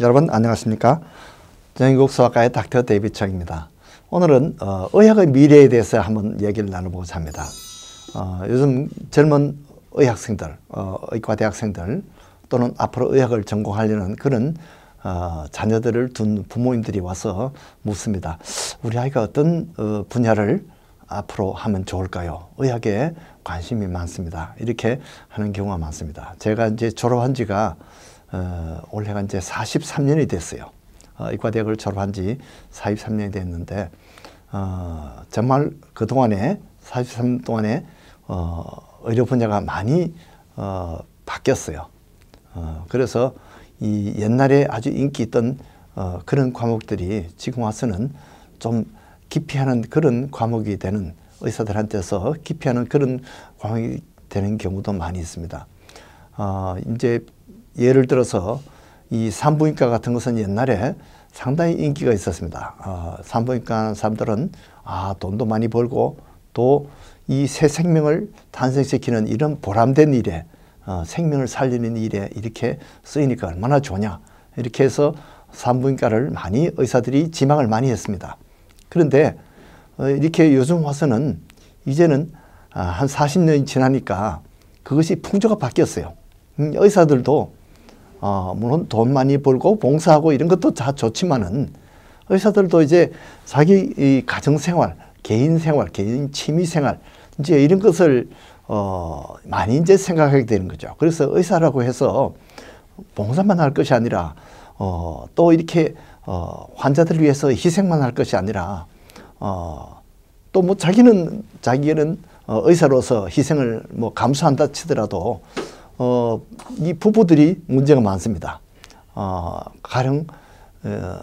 여러분 안녕하십니까? 전국 수학과의 닥터 데이비 청입니다. 오늘은 어, 의학의 미래에 대해서 한번 얘기를 나눠보고자 합니다. 어, 요즘 젊은 의학생들, 어, 의과 대학생들 또는 앞으로 의학을 전공하려는 그런 어, 자녀들을 둔 부모님들이 와서 묻습니다. 우리 아이가 어떤 어, 분야를 앞으로 하면 좋을까요? 의학에 관심이 많습니다. 이렇게 하는 경우가 많습니다. 제가 이제 졸업한 지가 어, 올해가 이제 43년이 됐어요. 어, 이과대학을 졸업한 지 43년이 됐는데 어, 정말 그동안에 43년 동안에 어, 의료 분야가 많이 어, 바뀌었어요. 어, 그래서 이 옛날에 아주 인기 있던 어, 그런 과목들이 지금 와서는 좀 기피하는 그런 과목이 되는 의사들한테서 기피하는 그런 과목이 되는 경우도 많이 있습니다. 어, 이제 예를 들어서 이 산부인과 같은 것은 옛날에 상당히 인기가 있었습니다. 어, 산부인과 사람들은 아 돈도 많이 벌고 또 이 새 생명을 탄생시키는 이런 보람된 일에 어, 생명을 살리는 일에 이렇게 쓰이니까 얼마나 좋냐 이렇게 해서 산부인과를 많이 의사들이 지망을 많이 했습니다. 그런데 어, 이렇게 요즘 와서는 이제는 아, 한 40년이 지나니까 그것이 풍조가 바뀌었어요. 음, 의사들도 아, 물론 돈 많이 벌고 봉사하고 이런 것도 다 좋지만은 의사들도 이제 자기 이 가정생활, 개인생활, 개인 취미생활 이제 이런 것을 어, 많이 이제 생각하게 되는 거죠. 그래서 의사라고 해서 봉사만 할 것이 아니라 어, 또 이렇게 어, 환자들 을 위해서 희생만 할 것이 아니라 어, 또 뭐 자기는 자기는 어, 의사로서 희생을 뭐 감수한다 치더라도 어, 이 부부들이 문제가 많습니다. 어, 가령 어,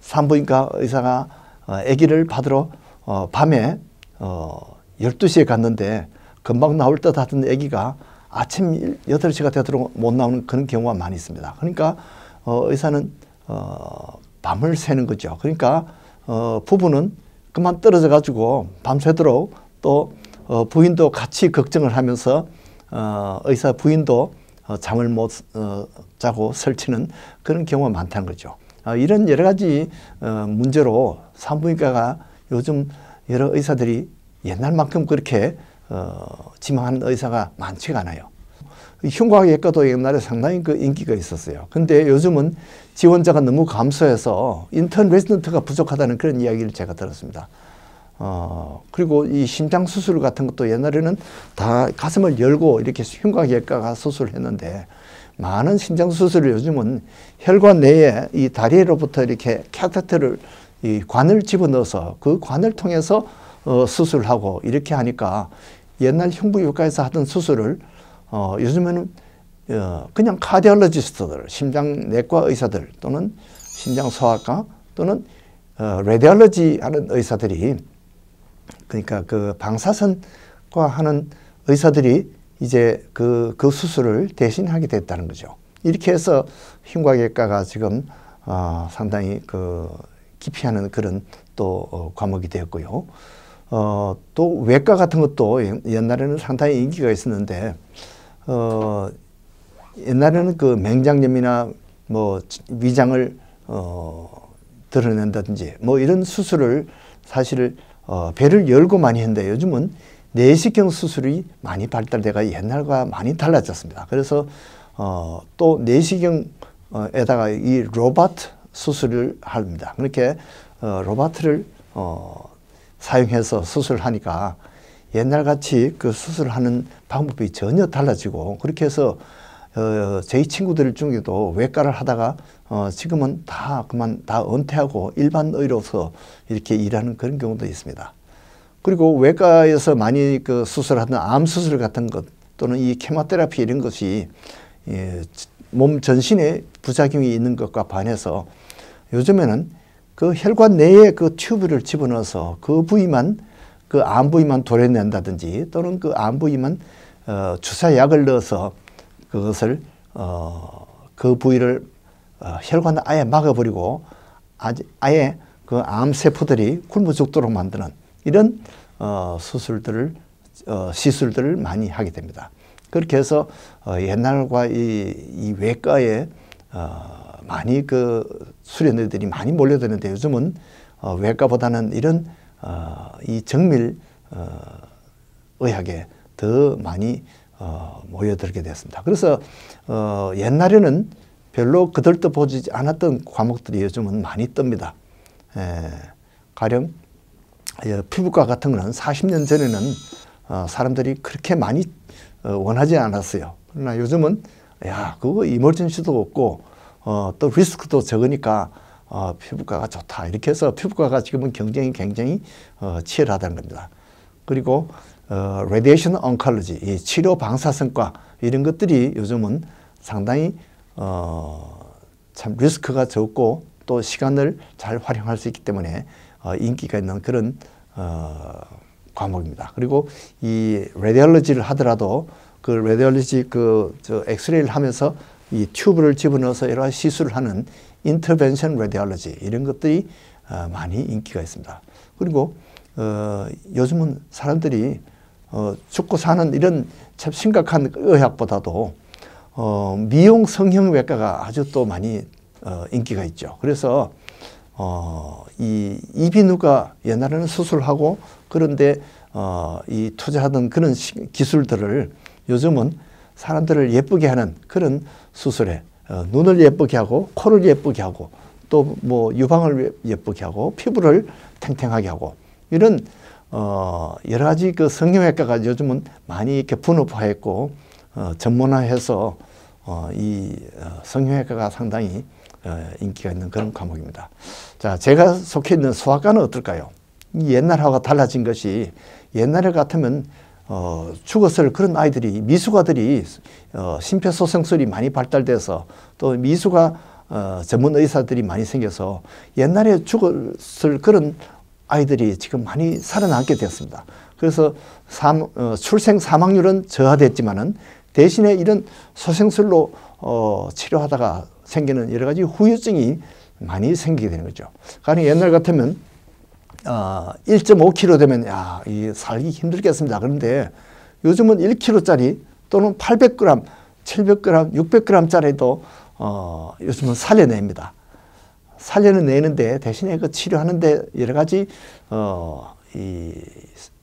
산부인과 의사가 어, 아기를 받으러 어, 밤에 어, 12시에 갔는데 금방 나올 듯 하던 아기가 아침 8시가 되도록 못 나오는 그런 경우가 많이 있습니다. 그러니까 어, 의사는 어, 밤을 새는 거죠. 그러니까 어, 부부는 그만 떨어져 가지고 밤새도록 또 어, 부인도 같이 걱정을 하면서 어, 의사 부인도 어, 잠을 못 어, 자고 설치는 그런 경우가 많다는 거죠. 어, 이런 여러 가지 어, 문제로 산부인과가 요즘 여러 의사들이 옛날만큼 그렇게 어, 지망하는 의사가 많지가 않아요. 흉곽외과도 옛날에 상당히 그 인기가 있었어요. 근데 요즘은 지원자가 너무 감소해서 인턴 레지던트가 부족하다는 그런 이야기를 제가 들었습니다. 어, 그리고 이 심장 수술 같은 것도 옛날에는 다 가슴을 열고 이렇게 흉곽외과가 수술했는데 을 많은 심장 수술을 요즘은 혈관 내에 이 다리로부터 이렇게 캐테터를 이 관을 집어넣어서 그 관을 통해서 어, 수술하고 을 이렇게 하니까 옛날 흉부외과에서 하던 수술을 어, 요즘에는 어, 그냥 카디올러지스트들 심장 내과 의사들 또는 심장 소아과 또는 어, 레디올러지 하는 의사들이 그러니까 그 방사선과 하는 의사들이 이제 그, 그 수술을 대신하게 됐다는 거죠. 이렇게 해서 흉곽외과가 지금 어, 상당히 그 기피하는 그런 또 어, 과목이 되었고요. 어, 또 외과 같은 것도 예, 옛날에는 상당히 인기가 있었는데 어, 옛날에는 그 맹장염이나 뭐 위장을 어, 드러낸다든지 뭐 이런 수술을 사실 어, 배를 열고 많이 했는데 요즘은 내시경 수술이 많이 발달돼가 옛날과 많이 달라졌습니다. 그래서 어, 또 내시경에다가 이 로봇 수술을 합니다. 그렇게 어, 로봇을 어, 사용해서 수술하니까 옛날같이 그 수술하는 방법이 전혀 달라지고 그렇게 해서 어, 저희 친구들 중에도 외과를 하다가 어, 지금은 다 그만 다 은퇴하고 일반 의료서 이렇게 일하는 그런 경우도 있습니다. 그리고 외과에서 많이 그 수술하는 암 수술 같은 것 또는 이 케모테라피 이런 것이 예, 몸 전신에 부작용이 있는 것과 반해서 요즘에는 그 혈관 내에 그 튜브를 집어넣어서 그 부위만 그 암 부위만 도려낸다든지 또는 그 암 부위만 어, 주사약을 넣어서 그것을 어, 그 부위를 어, 혈관을 아예 막아버리고 아예 그암 세포들이 굶어 죽도록 만드는 이런 어, 수술들을 어, 시술들을 많이 하게 됩니다. 그렇게 해서 어, 옛날과 이, 이 외과에 어, 많이 그수련의들이 많이 몰려드는데 요즘은 어, 외과보다는 이런 어, 이 정밀 어, 의학에 더 많이 어, 모여들게 됐습니다. 그래서 어, 옛날에는 별로 그들도 보지 않았던 과목들이 요즘은 많이 뜹니다. 에, 예, 가령 예, 피부과 같은 거는 40년 전에는 어, 사람들이 그렇게 많이 어, 원하지 않았어요. 그러나 요즘은 야 그거 이멀전시도 없고 어, 또 리스크도 적으니까 어, 피부과가 좋다 이렇게 해서 피부과가 지금은 경쟁이 굉장히 어, 치열하다는 겁니다. 그리고 레디에이션 a t i o n 치료 방사선과 이런 것들이 요즘은 상당히 어, 참 리스크가 적고 또 시간을 잘 활용할 수 있기 때문에 어, 인기가 있는 그런 어, 과목입니다. 그리고 이 레디얼러지를 하더라도 그 레디얼러지 그 엑스레이를 하면서 이 튜브를 집어넣어서 여러 가지 시술을 하는 인터벤션 레디얼러지 이런 것들이 어, 많이 인기가 있습니다. 그리고 어, 요즘은 사람들이 어, 죽고 사는 이런 참 심각한 의학보다도 어, 미용 성형외과가 아주 또 많이 어, 인기가 있죠. 그래서 어, 이 이비누가 옛날에는 수술하고 그런데 어, 이 투자하던 그런 시, 기술들을 요즘은 사람들을 예쁘게 하는 그런 수술에 어, 눈을 예쁘게 하고 코를 예쁘게 하고 또 뭐 유방을 예쁘게 하고 피부를 탱탱하게 하고 이런 어 여러 가지 그 성형외과가 요즘은 많이 이렇게 분업화했고 어 전문화해서 어이 어, 성형외과가 상당히 어 인기가 있는 그런 과목입니다. 자, 제가 속해 있는 수학과는 어떨까요? 옛날하고 달라진 것이 옛날에 같으면 어, 죽었을 그런 아이들이 미술가들이 어, 심폐소생술이 많이 발달돼서 또 미술가 어, 전문 의사들이 많이 생겨서 옛날에 죽었을 그런 아이들이 지금 많이 살아남게 되었습니다. 그래서 삼, 어, 출생 사망률은 저하됐지만은 대신에 이런 소생술로 어, 치료하다가 생기는 여러 가지 후유증이 많이 생기게 되는 거죠. 가령 그러니까 옛날 같으면 어, 아, 1.5kg 되면 야, 이 살기 힘들겠습니다. 그런데 요즘은 1kg짜리 또는 800g, 700g, 600g짜리도 어, 요즘은 살려냅니다. 살려는 내는데 대신에 그 치료하는데 여러 가지 어, 이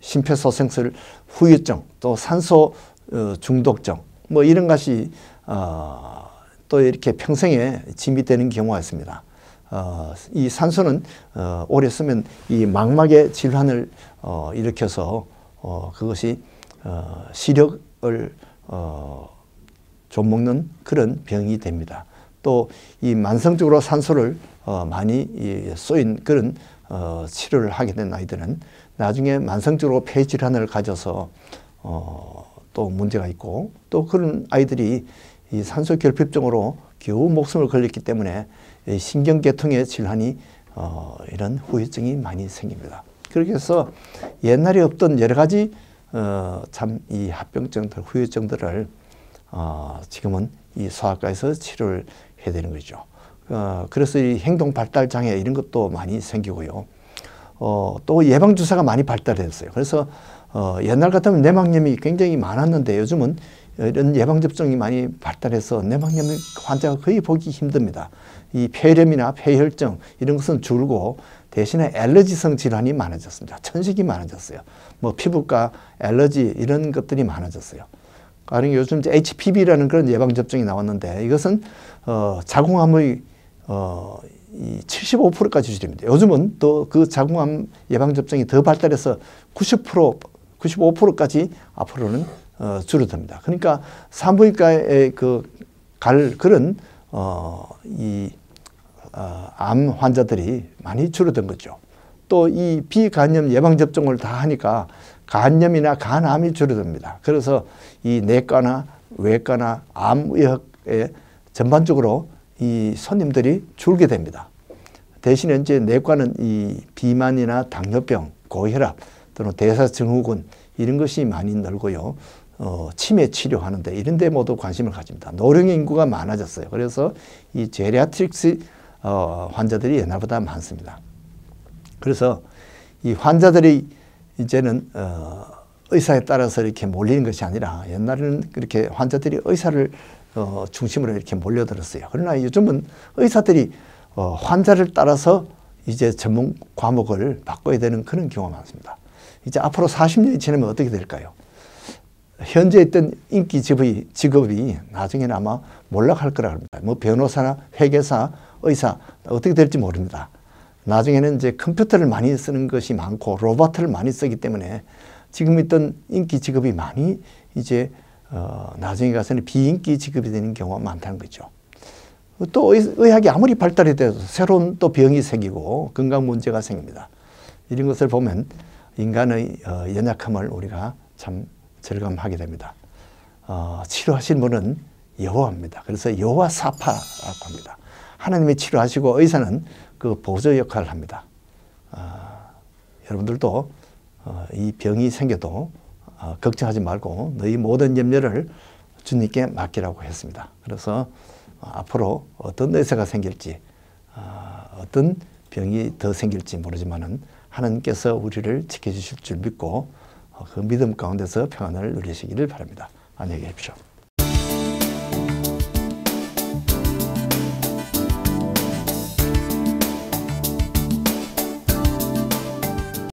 심폐소생술 후유증 또 산소 어, 중독증 뭐 이런 것이 어, 또 이렇게 평생에 짐이 되는 경우가 있습니다. 어, 이 산소는 어, 오래 쓰면 이 망막의 질환을 어, 일으켜서 어, 그것이 어, 시력을 어, 좀 먹는 그런 병이 됩니다. 또 이 만성적으로 산소를 어, 많이 쏘인 그런 어, 치료를 하게 된 아이들은 나중에 만성적으로 폐 질환을 가져서 어, 또 문제가 있고 또 그런 아이들이 이 산소결핍증으로 겨우 목숨을 걸렸기 때문에 신경계통의 질환이 어, 이런 후유증이 많이 생깁니다. 그렇게 해서 옛날에 없던 여러 가지 어, 참이 합병증들, 후유증들을 어, 지금은 이 소아과에서 치료를 해야 되는 거죠. 어, 그래서 이 행동 발달 장애 이런 것도 많이 생기고요. 어, 또 예방 주사가 많이 발달했어요. 그래서 어, 옛날 같으면 내막염이 굉장히 많았는데 요즘은 이런 예방 접종이 많이 발달해서 내막염 환자가 거의 보기 힘듭니다. 이 폐렴이나 폐혈증 이런 것은 줄고 대신에 알러지성 질환이 많아졌습니다. 천식이 많아졌어요. 뭐 피부과 알러지 이런 것들이 많아졌어요. 가령 요즘 HPV라는 그런 예방 접종이 나왔는데 이것은 어, 자궁암의 어, 이 75%까지 줄입니다. 요즘은 또 그 자궁암 예방접종이 더 발달해서 90%, 95%까지 앞으로는 어, 줄어듭니다. 그러니까 산부인과에 그갈 그런 어, 이 어, 암 환자들이 많이 줄어든 거죠. 또 이 비간염 예방접종을 다 하니까 간염이나 간암이 줄어듭니다. 그래서 이 내과나 외과나 암의학에 전반적으로 이 손님들이 줄게 됩니다. 대신에 이제 내과는 이 비만이나 당뇨병, 고혈압 또는 대사증후군 이런 것이 많이 늘고요. 어, 치매 치료하는데 이런 데 모두 관심을 가집니다. 노령 인구가 많아졌어요. 그래서 이 제리아트릭스 어, 환자들이 옛날보다 많습니다. 그래서 이 환자들이 이제는 어, 의사에 따라서 이렇게 몰리는 것이 아니라 옛날에는 그렇게 환자들이 의사를 어, 중심으로 이렇게 몰려들었어요. 그러나 요즘은 의사들이 어, 환자를 따라서 이제 전문 과목을 바꿔야 되는 그런 경우가 많습니다. 이제 앞으로 40년이 지나면 어떻게 될까요? 현재 있던 인기 직업이, 직업이 나중에는 아마 몰락할 거라 합니다. 뭐 변호사나 회계사, 의사 어떻게 될지 모릅니다. 나중에는 이제 컴퓨터를 많이 쓰는 것이 많고 로버트 많이 쓰기 때문에 지금 있던 인기 직업이 많이 이제 어, 나중에 가서는 비인기 지급이 되는 경우가 많다는 거죠. 또 의학이 아무리 발달이 돼도 새로운 또 병이 생기고 건강 문제가 생깁니다. 이런 것을 보면 인간의 어, 연약함을 우리가 참 절감하게 됩니다. 어, 치료하신 분은 여호와입니다. 그래서 여호와 사파라고 합니다. 하나님이 치료하시고 의사는 그 보조 역할을 합니다. 아, 어, 여러분들도 이 병이 생겨도 어, 걱정하지 말고 너희 모든 염려를 주님께 맡기라고 했습니다. 그래서 어, 앞으로 어떤 내세가 생길지 어, 떤 병이 더 생길지 모르지만은 하나님께서 우리를 지켜주실 줄 믿고 어, 그 믿음 가운데서 평안을 누리시기를 바랍니다. 안녕히 계십시오.